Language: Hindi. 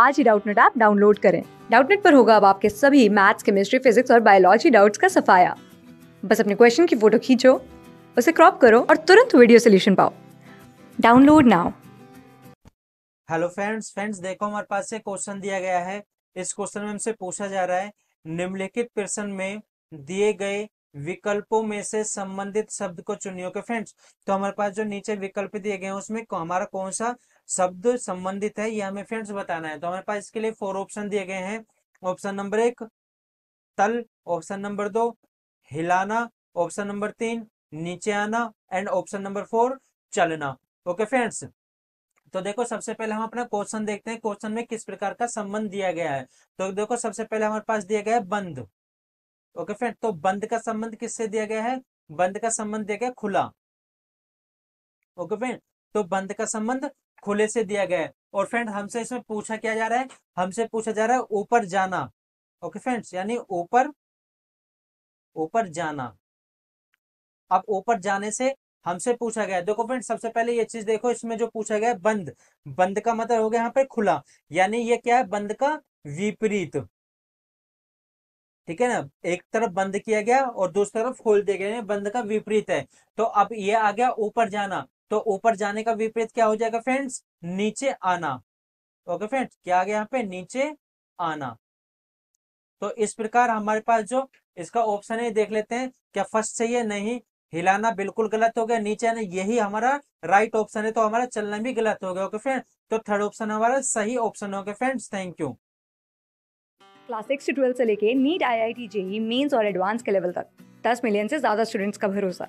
आज ही डाउटनेट ऐप डाउनलोड करें डाउटनेट पर होगा अब आपके सभी मैथ्स केमिस्ट्री फिजिक्स और बायोलॉजी डाउट्स का सफाया बस अपने क्वेश्चन की फोटो खींचो उसे क्रॉप करो और तुरंत वीडियो सोल्यूशन पाओ download now hello friends friends देखो हमारे पास से क्वेश्चन दिया गया है इस क्वेश्चन में हमसे पूछा जा रहा है निम्नलिखित प्रश्न में दिए गए विकल्पों में से संबंधित शब्द को चुनियो के फ्रेंड्स तो हमारे पास जो नीचे विकल्प दिए गए हैं उसमें हमारा कौन सा शब्द संबंधित है ये हमें फ्रेंड्स बताना है तो हमारे पास इसके लिए फोर ऑप्शन दिए गए हैं ऑप्शन नंबर एक तल ऑप्शन नंबर दो हिलाना ऑप्शन नंबर तीन नीचे आना एंड ऑप्शन नंबर फोर चलना ओके फ्रेंड्स तो देखो सबसे पहले हम अपना क्वेश्चन देखते हैं क्वेश्चन में किस प्रकार का संबंध दिया गया है तो देखो सबसे पहले हमारे पास दिया गया है बंद ओके फ्रेंड तो बंद का संबंध किससे दिया गया है बंद का संबंध दिया गया खुला ओके फ्रेंड तो बंद का संबंध खुले से दिया गया है और फ्रेंड हमसे इसमें पूछा क्या जा रहा है हमसे पूछा जा रहा है ऊपर जाना ओके फ्रेंड्स यानी ऊपर ऊपर जाना अब ऊपर जाने से हमसे पूछा गया देखो फ्रेंड सबसे पहले ये चीज देखो इसमें जो पूछा गया बंद बंद का मतलब हो गया यहाँ पे खुला यानी ये क्या है बंद का विपरीत ठीक है ना एक तरफ बंद किया गया और दूसरी तरफ खोल दिया गया बंद का विपरीत है तो अब ये आ गया ऊपर जाना तो ऊपर जाने का विपरीत क्या हो जाएगा फ्रेंड्स नीचे आना ओके फ्रेंड्स क्या आ गया यहाँ पे नीचे आना तो इस प्रकार हमारे पास जो इसका ऑप्शन है देख लेते हैं क्या फर्स्ट चाहिए नहीं हिलाना बिल्कुल गलत हो गया नीचे आना यही हमारा राइट ऑप्शन है तो हमारा चलना भी गलत हो गया ओके फ्रेंड तो थर्ड ऑप्शन हमारा सही ऑप्शन हो गया friends thank you class six से से लेके NEET I I T JEE और एडवांस के लेवल तक दस मिलियन से ज्यादा स्टूडेंट्स का भरोसा